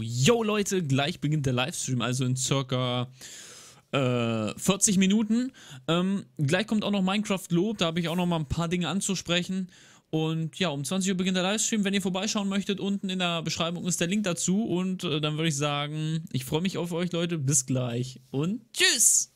Yo Leute, gleich beginnt der Livestream, also in circa äh, 40 Minuten. Ähm, gleich kommt auch noch Minecraft Lob, da habe ich auch noch mal ein paar Dinge anzusprechen. Und ja, um 20 Uhr beginnt der Livestream. Wenn ihr vorbeischauen möchtet, unten in der Beschreibung ist der Link dazu. Und äh, dann würde ich sagen, ich freue mich auf euch, Leute. Bis gleich und tschüss!